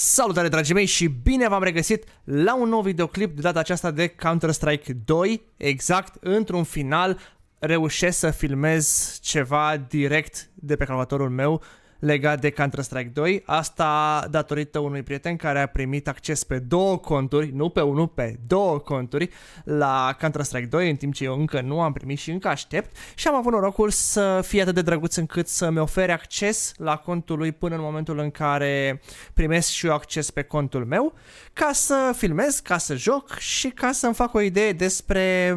Salutare dragii mei și bine v-am regăsit la un nou videoclip de data aceasta de Counter-Strike 2 Exact, într-un final reușesc să filmez ceva direct de pe calculatorul meu legat de Counter-Strike 2, asta datorită unui prieten care a primit acces pe două conturi, nu pe unul, pe două conturi, la Counter-Strike 2, în timp ce eu încă nu am primit și încă aștept și am avut norocul să fie atât de drăguț încât să-mi ofere acces la contul lui până în momentul în care primesc și eu acces pe contul meu, ca să filmez, ca să joc și ca să-mi fac o idee despre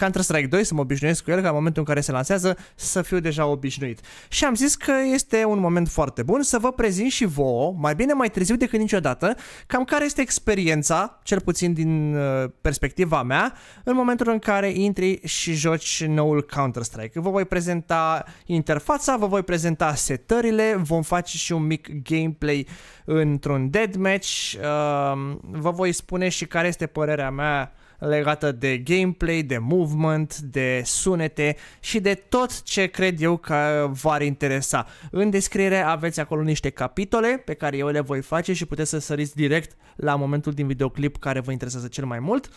Counter-Strike 2, să mă obișnuiesc cu el, ca în momentul în care se lansează să fiu deja obișnuit. Și am zis că este un moment foarte bun să vă prezint și vouă, mai bine mai târziu decât niciodată, cam care este experiența, cel puțin din uh, perspectiva mea, în momentul în care intri și joci noul Counter-Strike. Vă voi prezenta interfața, vă voi prezenta setările, vom face și un mic gameplay într-un dead match. Uh, vă voi spune și care este părerea mea legată de gameplay, de movement, de sunete și de tot ce cred eu că v-ar interesa. În descriere aveți acolo niște capitole pe care eu le voi face și puteți să săriți direct la momentul din videoclip care vă interesează cel mai mult.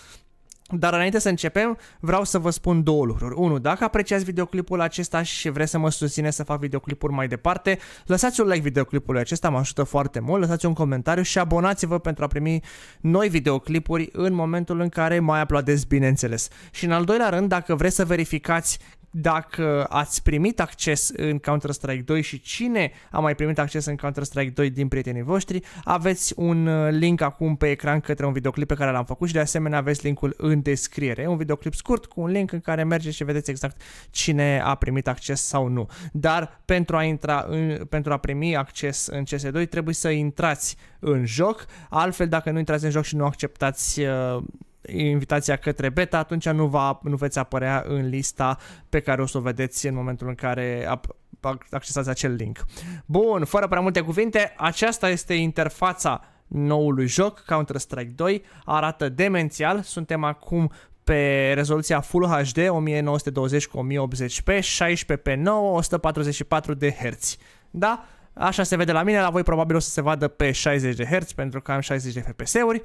Dar înainte să începem, vreau să vă spun două lucruri. 1. Dacă apreciați videoclipul acesta și vreți să mă susțineți să fac videoclipuri mai departe, lăsați un like videoclipului acesta, mă ajută foarte mult, lăsați un comentariu și abonați-vă pentru a primi noi videoclipuri în momentul în care mai aplaudeți, bineînțeles. Și în al doilea rând, dacă vreți să verificați dacă ați primit acces în Counter-Strike 2 și cine a mai primit acces în Counter-Strike 2 din prietenii voștri, aveți un uh, link acum pe ecran către un videoclip pe care l-am făcut și de asemenea aveți linkul în descriere, un videoclip scurt cu un link în care mergeți și vedeți exact cine a primit acces sau nu. Dar pentru a intra în, pentru a primi acces în CS2 trebuie să intrați în joc, altfel dacă nu intrați în joc și nu acceptați uh, invitația către beta, atunci nu, va, nu veți apărea în lista pe care o să o vedeți în momentul în care accesați acel link. Bun, fără prea multe cuvinte, aceasta este interfața noului joc, Counter-Strike 2, arată demențial, suntem acum pe rezoluția Full HD 1920 cu 1080p, 16 pe 9, 144 de Hz. Da? Așa se vede la mine, la voi probabil o să se vadă pe 60 de Hz pentru că am 60 de FPS-uri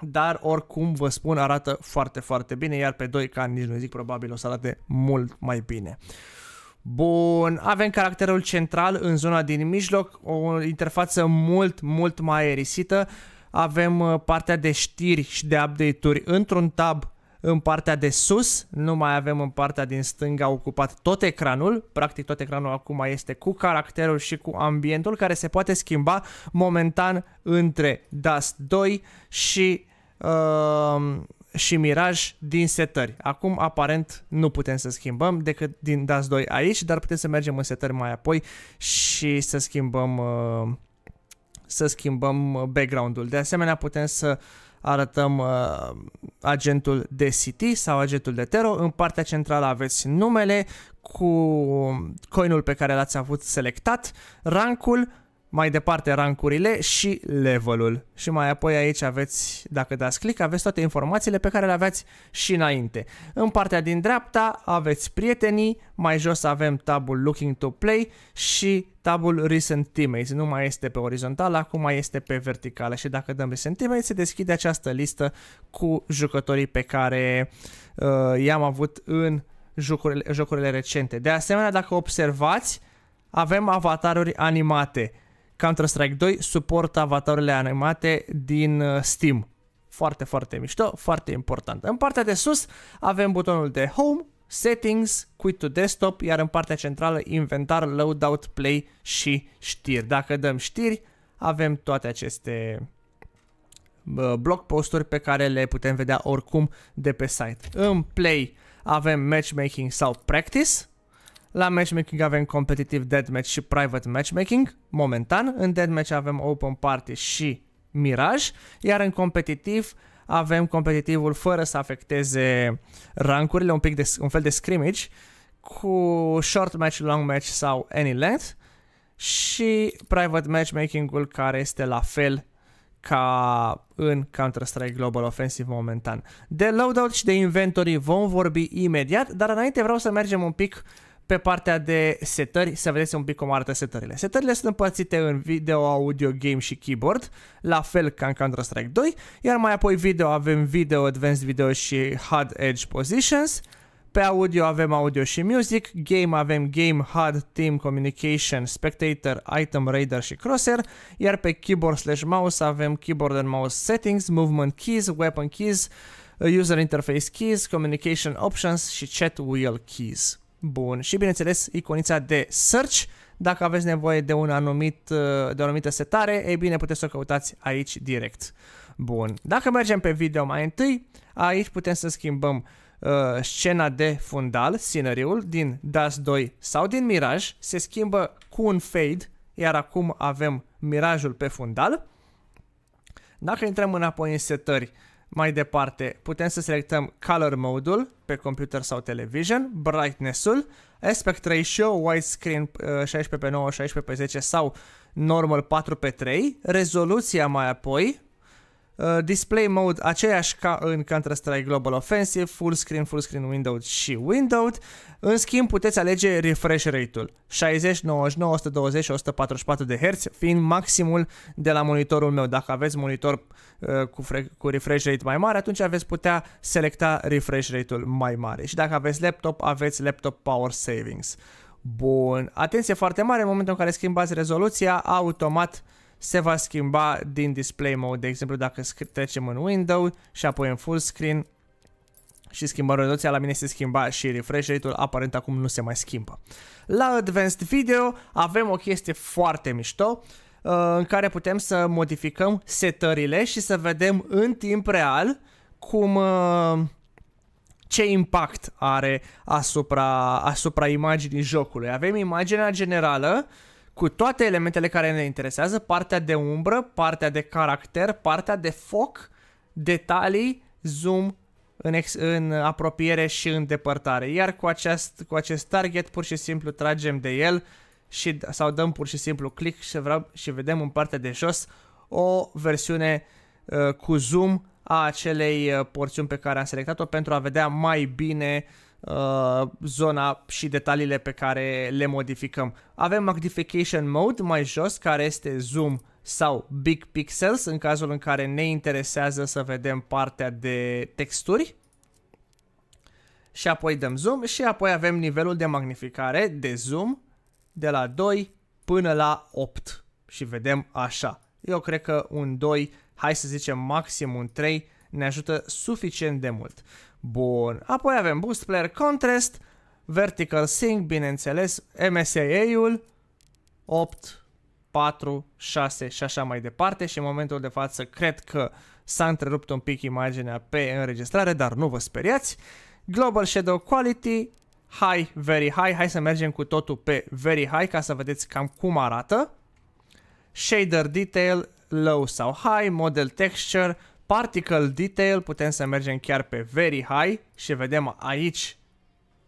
dar oricum vă spun arată foarte, foarte bine, iar pe 2K nici nu zic probabil o să arate mult mai bine. Bun, avem caracterul central în zona din mijloc, o interfață mult, mult mai aerisită. Avem uh, partea de știri și de update-uri într-un tab în partea de sus nu mai avem în partea din stânga ocupat tot ecranul, practic tot ecranul acum este cu caracterul și cu ambientul care se poate schimba momentan între Dust 2 și uh, și miraj din setări. Acum, aparent, nu putem să schimbăm decât din DAS 2 aici, dar putem să mergem în setări mai apoi și să schimbăm, uh, să schimbăm uh, background-ul. De asemenea, putem să arătăm uh, agentul de CT sau agentul de Tero. În partea centrală aveți numele cu coinul pe care l-ați avut selectat, rancul, mai departe rancurile și levelul. Și mai apoi aici aveți, dacă dați click, aveți toate informațiile pe care le aveați și înainte. În partea din dreapta aveți prietenii, mai jos avem tabul Looking to Play și tabul Recent Teammates. Nu mai este pe orizontală, acum mai este pe verticală și dacă dăm Recent Teammates se deschide această listă cu jucătorii pe care uh, i-am avut în jocurile, jocurile recente. De asemenea, dacă observați, avem avataruri animate Counter-Strike 2 suportă avatarele animate din uh, Steam. Foarte, foarte mișto, foarte important. În partea de sus avem butonul de Home, Settings, Quit to Desktop, iar în partea centrală Inventar, Loadout, Play și Știri. Dacă dăm știri, avem toate aceste blog posturi pe care le putem vedea oricum de pe site. În Play avem Matchmaking sau Practice, la matchmaking avem competitive deathmatch și private matchmaking. Momentan, în deathmatch avem open party și miraj, iar în competitiv avem competitivul fără să afecteze rancurile, un, pic de, un fel de scrimmage, cu short match, long match sau any length și private matchmaking-ul care este la fel ca în Counter-Strike Global Offensive momentan. De loadout și de inventory vom vorbi imediat, dar înainte vreau să mergem un pic uh, pe partea de setări să vedeți un pic cum arată setările. Setările sunt împărțite în video, audio, game și keyboard, la fel ca în Counter-Strike 2, iar mai apoi video avem video, advanced video și hard edge positions, pe audio avem audio și music, game avem game, HUD, team, communication, spectator, item, radar și crosshair, iar pe keyboard slash mouse avem keyboard and mouse settings, movement keys, weapon keys, user interface keys, communication options și chat wheel keys. Bun, și bineînțeles iconița de search. Dacă aveți nevoie de, un anumit, uh, de o anumită setare, e bine, puteți să o căutați aici direct. Bun, dacă mergem pe video mai întâi, aici putem să schimbăm uh, scena de fundal, scenariul din Das 2 sau din Mirage, se schimbă cu un fade, iar acum avem mirajul pe fundal. Dacă intrăm înapoi în setări, uh, mai departe, putem să selectăm Color Mode-ul pe computer sau television, Brightness-ul, Aspect Ratio, Widescreen 16 x 9, 16 x 10 sau Normal 4 x 3, rezoluția mai apoi, Uh, display mode aceeași ca în Counter-Strike Global Offensive, full screen, full screen, windowed și windowed. În schimb, puteți alege refresh rate-ul 60, 99, 120 și 144 de Hz, fiind maximul de la monitorul meu. Dacă aveți monitor uh, cu, cu refresh rate mai mare, atunci aveți putea selecta refresh rate-ul mai mare. Și dacă aveți laptop, aveți laptop power savings. Bun, atenție foarte mare, în momentul în care schimbați rezoluția, automat uh, se va schimba din display mode. De exemplu, dacă trecem în window și apoi în full screen și schimbă rezoluția, la mine se schimba și refresh rate-ul, aparent acum nu se mai schimbă. La Advanced Video avem o chestie foarte mișto uh, în care putem să modificăm setările și să vedem în timp real cum uh, ce impact are asupra, asupra imaginii jocului. Avem imaginea generală uh, cu toate elementele care ne interesează, partea de umbră, partea de caracter, partea de foc, detalii, zoom, în, ex- în apropiere și în depărtare. Iar cu acest, cu acest target pur și simplu tragem de el și, sau dăm pur și simplu click și, vreau, și vedem în partea de jos o versiune uh, cu zoom a acelei uh, porțiuni pe care am selectat-o pentru a vedea mai bine uh, Uh, zona și detaliile pe care le modificăm. Avem Magnification Mode mai jos, care este zoom sau big pixels în cazul în care ne interesează să vedem partea de texturi. Și apoi dăm zoom și apoi avem nivelul de magnificare de zoom de la 2 până la 8 și vedem așa. Eu cred că un 2, hai să zicem maxim un 3, ne ajută suficient de mult. Bun. Apoi avem Boost Player Contrast, Vertical Sync, bineînțeles, MSAA-ul, 8, 4, 6 și așa mai departe și în momentul de față cred că s-a întrerupt un pic imaginea pe înregistrare, dar nu vă speriați. Global Shadow Quality, High, Very High, hai să mergem cu totul pe Very High ca să vedeți cam cum arată. Shader Detail, Low sau High, Model Texture, Particle Detail, putem să mergem chiar pe Very High și vedem aici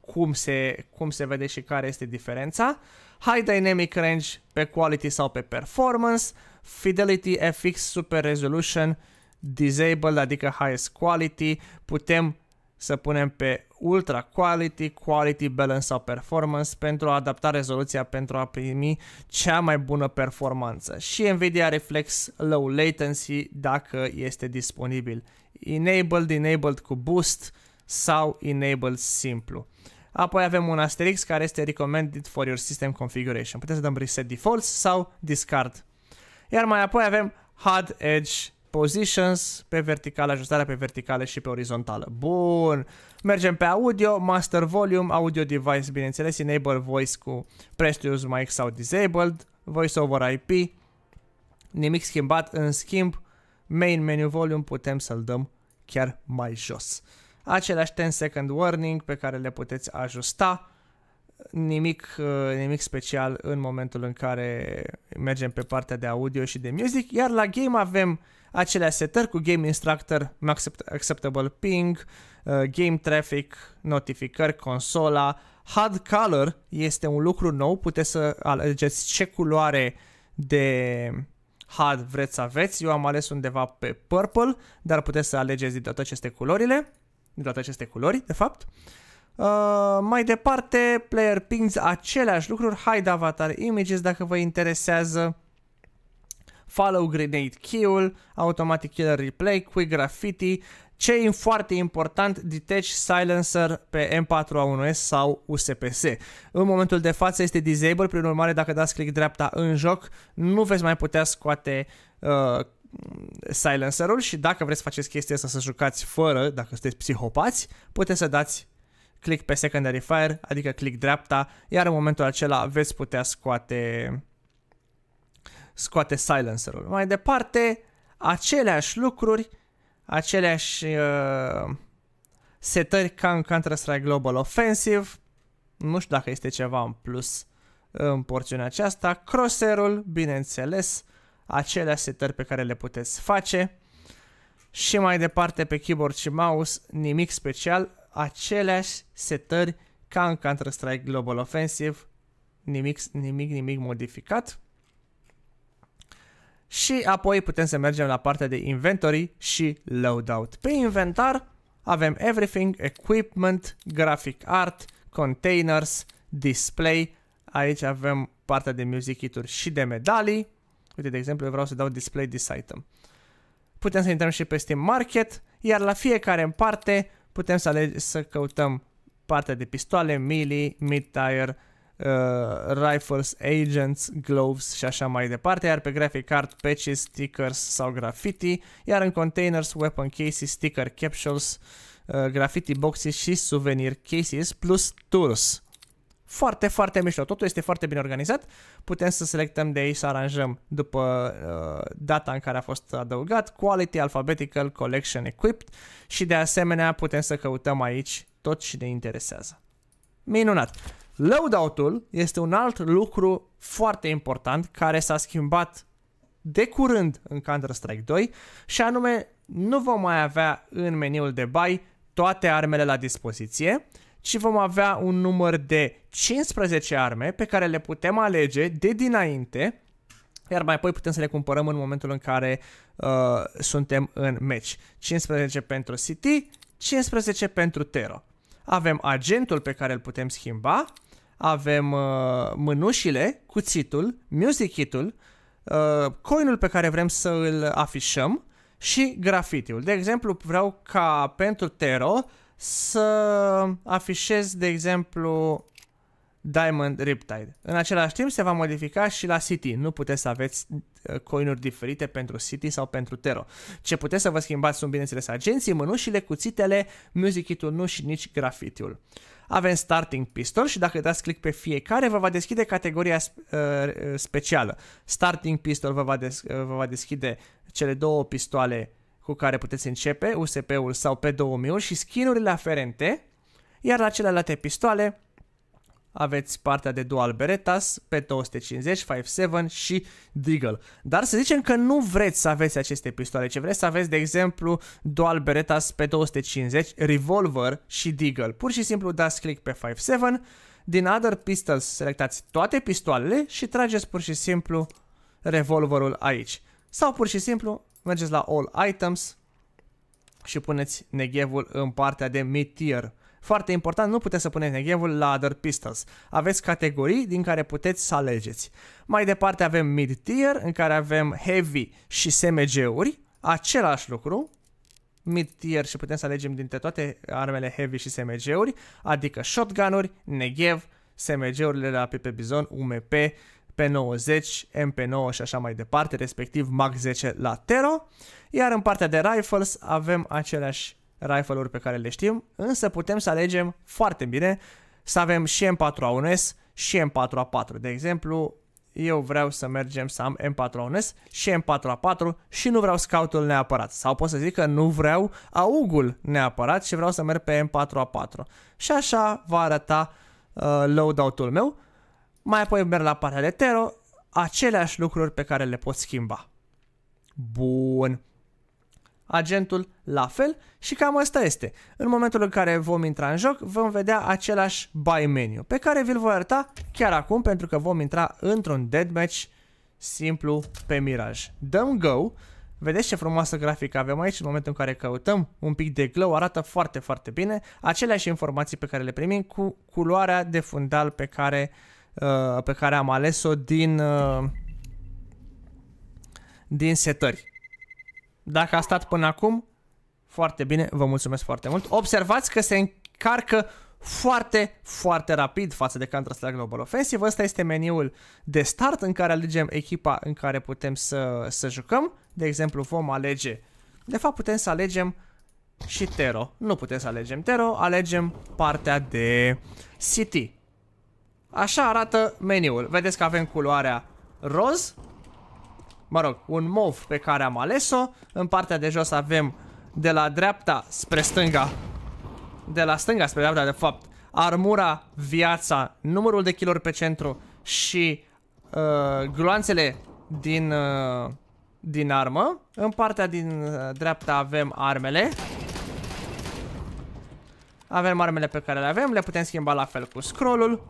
cum se, cum se vede și care este diferența. High Dynamic Range pe Quality sau pe Performance, Fidelity FX Super Resolution Disable, adică Highest Quality, putem să punem pe Ultra Quality, Quality Balance sau Performance pentru a adapta rezoluția pentru a primi cea mai bună performanță. Și NVIDIA Reflex Low Latency dacă este disponibil. Enabled, Enabled cu Boost sau Enabled simplu. Apoi avem un asterix care este Recommended for your system configuration. Puteți să dăm Reset Defaults sau Discard. Iar mai apoi avem Hard Edge positions pe verticală, ajustarea pe verticală și pe orizontală. Bun. Mergem pe audio, master volume, audio device, bineînțeles, enable voice cu use mic sau disabled, voice over IP, nimic schimbat, în schimb, main menu volume putem să-l dăm chiar mai jos. Aceleași 10 second warning pe care le puteți ajusta nimic, uh, nimic special în momentul în care mergem pe partea de audio și de music, iar la game avem acelea setări cu Game Instructor, Acceptable Ping, uh, Game Traffic, notificări, consola, HUD Color este un lucru nou, puteți să alegeți ce culoare de HUD vreți să aveți, eu am ales undeva pe Purple, dar puteți să alegeți din toate aceste culorile, din toate aceste culori, de fapt. Uh, Uh, mai departe, player pings aceleași lucruri, hide avatar images dacă vă interesează, follow grenade kill, automatic killer replay, quick graffiti, ce e foarte important, detach silencer pe M4A1S sau USPS. În momentul de față este disable, prin urmare dacă dați click dreapta în joc, nu veți mai putea scoate uh, silencerul și dacă vreți să faceți chestia asta să jucați fără, dacă sunteți psihopați, puteți să dați click pe secondary fire, adică click dreapta, iar în momentul acela veți putea scoate, scoate silencerul. Mai departe, aceleași lucruri, aceleași uh, setări ca în Counter-Strike Global Offensive, nu știu dacă este ceva în plus în porțiunea aceasta, Crosserul, bineînțeles, aceleași setări pe care le puteți face și mai departe pe keyboard și mouse nimic special, aceleași setări ca în Counter-Strike Global Offensive, nimic, nimic, nimic modificat. Și apoi putem să mergem la partea de inventory și loadout. Pe inventar avem everything, equipment, graphic art, containers, display. Aici avem partea de music kit și de medalii. Uite, de exemplu, eu vreau să dau display this item. Putem să intrăm și peste market, iar la fiecare în parte putem să, alege, să căutăm partea de pistoale, melee, mid-tire, uh, rifles, agents, gloves și așa mai departe, iar pe graphic card patches, stickers sau graffiti, iar în containers, weapon cases, sticker capsules, uh, graffiti boxes și souvenir cases plus tools. Foarte, foarte mișto. Totul este foarte bine organizat. Putem să selectăm de aici să aranjăm după uh, data în care a fost adăugat. Quality, Alphabetical, Collection, Equipped. Și de asemenea putem să căutăm aici tot ce ne interesează. Minunat! Loadout-ul este un alt lucru foarte important care s-a schimbat de curând în Counter-Strike 2 și anume nu vom mai avea în meniul de buy toate armele la dispoziție, ci vom avea un număr de 15 arme pe care le putem alege de dinainte iar mai apoi putem să le cumpărăm în momentul în care uh, suntem în match. 15 pentru City, 15 pentru Tero. Avem agentul pe care îl putem schimba, avem uh, mânușile, cuțitul, music kit-ul, uh, coinul pe care vrem să îl afișăm și grafitiul. De exemplu, vreau ca pentru Tero să afișez, de exemplu, Diamond Riptide. În același timp se va modifica și la City. Nu puteți să aveți uh, coinuri diferite pentru City sau pentru Tero. Ce puteți să vă schimbați sunt bineînțeles agenții, mânușile, cuțitele, music kit nu și nici grafitiul. Avem starting pistol și dacă dați click pe fiecare vă va deschide categoria uh, uh, specială. Starting pistol vă va, des- vă va deschide cele două pistoale cu care puteți începe, USP-ul sau p 2000 și skinurile aferente, iar la celelalte pistoale aveți partea de dual Berettas, P250, 57 și Deagle. Dar să zicem că nu vreți să aveți aceste pistoale, ce vreți să aveți, de exemplu, dual Berettas, P250, Revolver și Deagle. Pur și simplu dați click pe 57, din Other Pistols selectați toate pistoalele și trageți pur și simplu revolverul aici. Sau pur și simplu mergeți la All Items și puneți neghevul în partea de mid-tier. Foarte important, nu puteți să puneți neghevul la Other Pistols. Aveți categorii din care puteți să alegeți. Mai departe avem mid-tier, în care avem heavy și SMG-uri, același lucru, mid-tier și putem să alegem dintre toate armele heavy și SMG-uri, adică shotgun-uri, neghev, SMG-urile la PP Bizon, UMP P90, MP9 și așa mai departe, respectiv MAC 10 la Tero. Iar în partea de rifles avem aceleași rifle-uri pe care le știm, însă putem să alegem foarte bine să avem și M4A1S și M4A4. De exemplu, eu vreau să mergem să am M4A1S și M4A4 și nu vreau scoutul neapărat. Sau pot să zic că nu vreau augul neapărat și vreau să merg pe M4A4. Și așa va arăta uh, loadout-ul meu. Mai apoi merg la partea de tero, aceleași lucruri pe care le pot schimba. Bun. Agentul la fel și cam asta este. În momentul în care vom intra în joc, vom vedea același buy menu, pe care vi-l voi arăta chiar acum, pentru că vom intra într-un match simplu pe Mirage. Dăm go, Vedeți ce frumoasă grafică avem aici în momentul în care căutăm un pic de glow, arată foarte, foarte bine. Aceleași informații pe care le primim cu culoarea de fundal pe care uh, Uh, pe care am ales-o din, uh, din setări. Dacă a stat până acum, foarte bine, vă mulțumesc foarte mult. Observați că se încarcă foarte, foarte rapid față de Counter-Strike Global Offensive. Ăsta este meniul de start în care alegem echipa în care putem să, să jucăm. De exemplu, vom alege... De fapt, putem să alegem și Tero. Nu putem să alegem Tero, alegem partea de City. Așa arată meniul. Vedeți că avem culoarea roz. Mă rog, un mov pe care am ales-o. În partea de jos avem de la dreapta spre stânga. De la stânga spre dreapta, de fapt. Armura, viața, numărul de kilori pe centru și uh, gloanțele din, uh, din armă. În partea din uh, dreapta avem armele. Avem armele pe care le avem, le putem schimba la fel cu scrollul.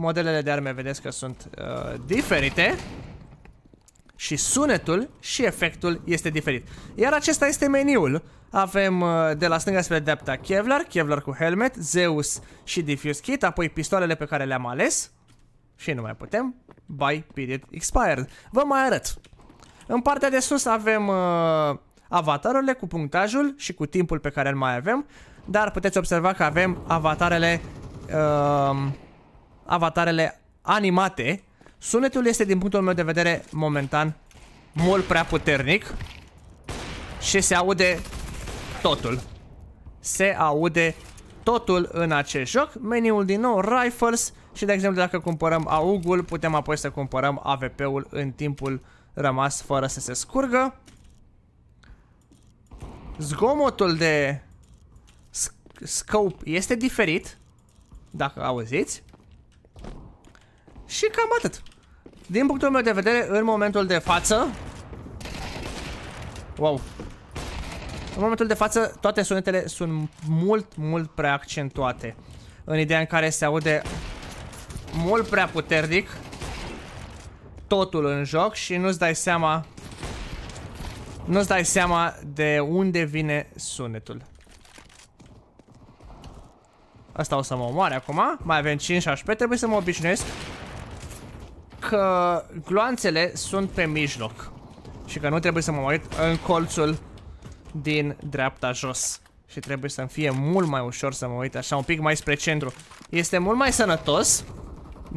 Modelele de arme vedeți că sunt uh, diferite. Și sunetul și efectul este diferit. Iar acesta este meniul. Avem uh, de la stânga spre dreapta Kevlar, Kevlar cu helmet, Zeus și Diffuse Kit, apoi pistoalele pe care le-am ales. Și nu mai putem. By period expired. Vă mai arăt. În partea de sus avem uh, avatarurile cu punctajul și cu timpul pe care îl mai avem. Dar puteți observa că avem avatarele... Uh, avatarele animate. Sunetul este, din punctul meu de vedere, momentan mult prea puternic și se aude totul. Se aude totul în acest joc. Meniul din nou, Rifles și, de exemplu, dacă cumpărăm augul putem apoi să cumpărăm AVP-ul în timpul rămas fără să se scurgă. Zgomotul de sc scope este diferit, dacă auziți. Și cam atât. Din punctul meu de vedere, în momentul de față... Wow. În momentul de față, toate sunetele sunt mult, mult prea accentuate. În ideea în care se aude mult prea puternic totul în joc și nu-ți dai seama nu-ți dai seama de unde vine sunetul. Asta o să mă omoare acum. Mai avem 5 HP, trebuie să mă obișnuiesc că gloanțele sunt pe mijloc și că nu trebuie să mă uit în colțul din dreapta jos și trebuie să-mi fie mult mai ușor să mă uit așa un pic mai spre centru. Este mult mai sănătos.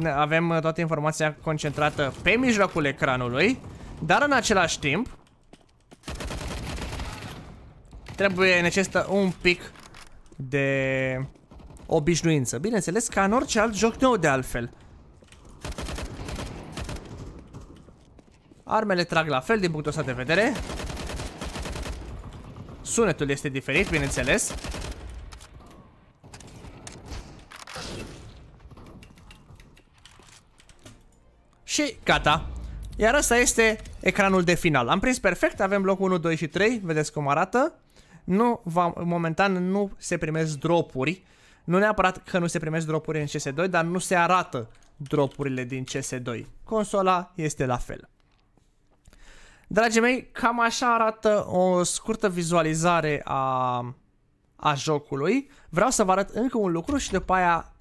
Avem uh, toată informația concentrată pe mijlocul ecranului, dar în același timp trebuie necesită un pic de obișnuință. Bineînțeles ca în orice alt joc nou de altfel. Armele trag la fel din punctul ăsta de vedere. Sunetul este diferit, bineînțeles. Și gata. Iar asta este ecranul de final. Am prins perfect, avem locul 1, 2 și 3, vedeți cum arată. Nu, va, momentan nu se primesc dropuri. Nu neapărat că nu se primesc dropuri în CS2, dar nu se arată dropurile din CS2. Consola este la fel. Dragii mei, cam așa arată o scurtă vizualizare a, a jocului. Vreau să vă arăt încă un lucru și după aia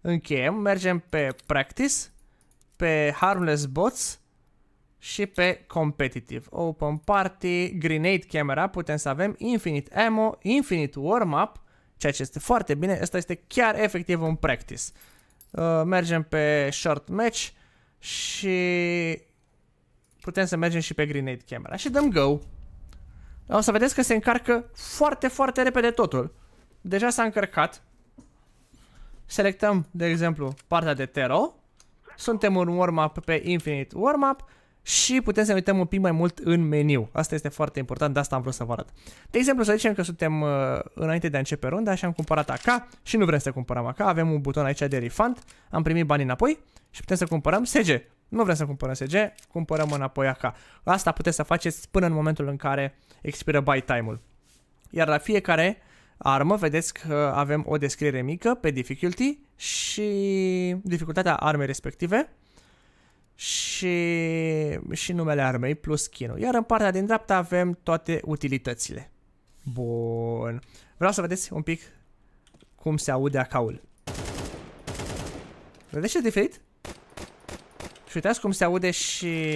încheiem. Mergem pe Practice, pe Harmless Bots și pe Competitive. Open Party, Grenade Camera, putem să avem Infinite Ammo, Infinite Warm-Up, ceea ce este foarte bine. Asta este chiar efectiv un Practice. Uh, mergem pe Short Match și putem să mergem și pe grenade camera și dăm go. O să vedeți că se încarcă foarte, foarte repede totul. Deja s-a încărcat. Selectăm, de exemplu, partea de Tero. Suntem în warm-up pe Infinite Warm-up și putem să ne uităm un pic mai mult în meniu. Asta este foarte important, de asta am vrut să vă arăt. De exemplu, să zicem că suntem uh, înainte de a începe runda și am cumpărat AK și nu vrem să cumpărăm AK, avem un buton aici de refund, am primit banii înapoi și putem să cumpărăm SG nu vrem să cumpărăm SG, cumpărăm înapoi AK. Asta puteți să faceți până în momentul în care expiră buy time-ul. Iar la fiecare armă, vedeți că avem o descriere mică pe difficulty și dificultatea armei respective și, și numele armei plus skin-ul. Iar în partea din dreapta avem toate utilitățile. Bun. Vreau să vedeți un pic cum se aude AK-ul. Vedeți ce diferit? Și uitați cum se aude și...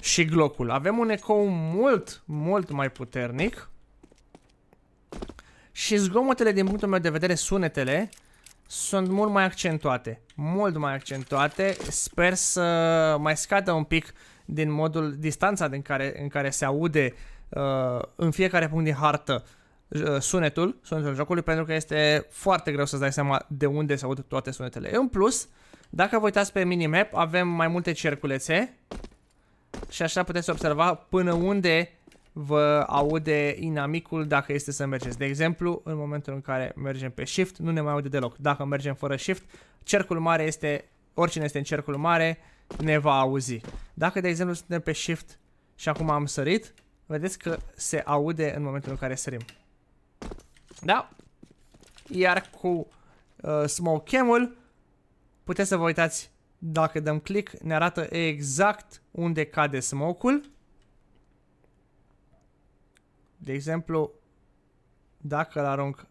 Și glocul. Avem un ecou mult, mult mai puternic. Și zgomotele, din punctul meu de vedere, sunetele, sunt mult mai accentuate. Mult mai accentuate. Sper să mai scadă un pic din modul, distanța din care, în care se aude uh, în fiecare punct din hartă uh, sunetul, sunetul jocului, pentru că este foarte greu să-ți dai seama de unde se aud toate sunetele. În plus, uh, dacă vă uitați pe minimap, avem mai multe cerculețe. Și așa puteți observa până unde vă aude inamicul dacă este să mergeți. De exemplu, în momentul în care mergem pe shift, nu ne mai aude deloc. Dacă mergem fără shift, cercul mare este, oricine este în cercul mare, ne va auzi. Dacă, de exemplu, suntem pe shift și acum am sărit, vedeți că se aude în momentul în care sărim. Da? Iar cu uh, smoke cam Puteți să vă uitați, dacă dăm click, ne arată exact unde cade smoke-ul. De exemplu, dacă îl arunc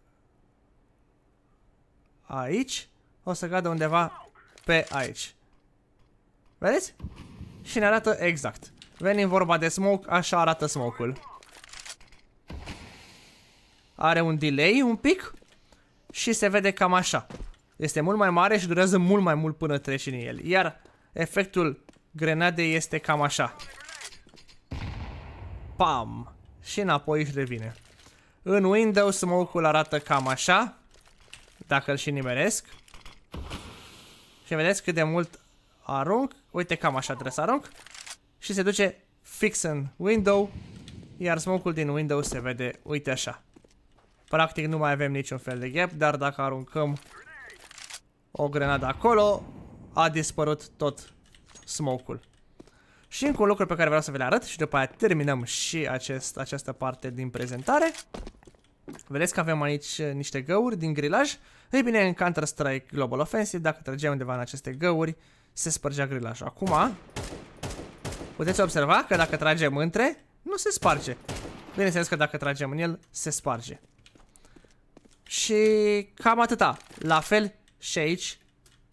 aici, o să cadă undeva pe aici. Vedeți? Și ne arată exact. Venim vorba de smoke, așa arată smoke-ul. Are un delay un pic și se vede cam așa este mult mai mare și durează mult mai mult până treci în el. Iar efectul grenadei este cam așa. Pam! Și înapoi își revine. În Windows smoke-ul arată cam așa. Dacă îl și nimeresc. Și vedeți cât de mult arunc. Uite cam așa trebuie să arunc. Și se duce fix în window. Iar smoke-ul din window se vede, uite așa. Practic nu mai avem niciun fel de gap, dar dacă aruncăm o grenadă acolo. A dispărut tot smoke-ul. Și încă un lucru pe care vreau să vi le arăt și după aia terminăm și acest, această parte din prezentare. Vedeți că avem aici niște găuri din grilaj. Ei bine, în Counter-Strike Global Offensive, dacă trăgeai undeva în aceste găuri, se spărgea grilajul. Acum, puteți observa că dacă tragem între, nu se sparge. Bineînțeles că dacă tragem în el, se sparge. Și cam atâta. La fel și aici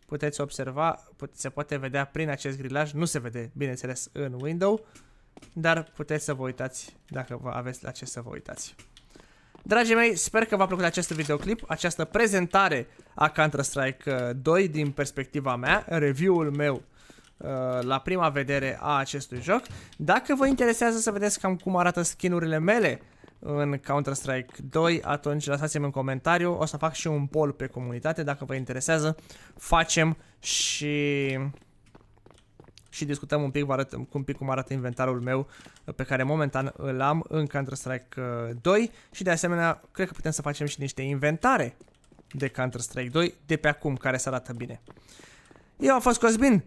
puteți observa, put se poate vedea prin acest grilaj, nu se vede bineînțeles în window, dar puteți să vă uitați dacă vă aveți la ce să vă uitați. Dragii mei, sper că v-a plăcut acest videoclip, această prezentare a Counter-Strike 2 uh, din perspectiva mea, review-ul meu uh, la prima vedere a acestui joc. Dacă vă interesează să vedeți cam cum arată skinurile mele în Counter-Strike 2, atunci lăsați-mi un comentariu, o să fac și un poll pe comunitate, dacă vă interesează, facem și și discutăm un pic, vă arăt, un pic cum arată inventarul meu pe care momentan îl am în Counter-Strike 2 uh, și de asemenea cred că putem să facem și niște inventare de Counter-Strike 2 de pe acum care să arată bine. Eu am fost Cosmin,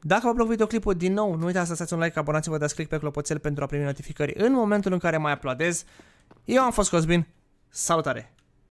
dacă v-a plăcut videoclipul, din nou, nu uitați să lăsați un like, abonați-vă, dați click pe clopoțel pentru a primi notificări în momentul în care mai aplaudez. Eu am fost Cosmin. Salutare!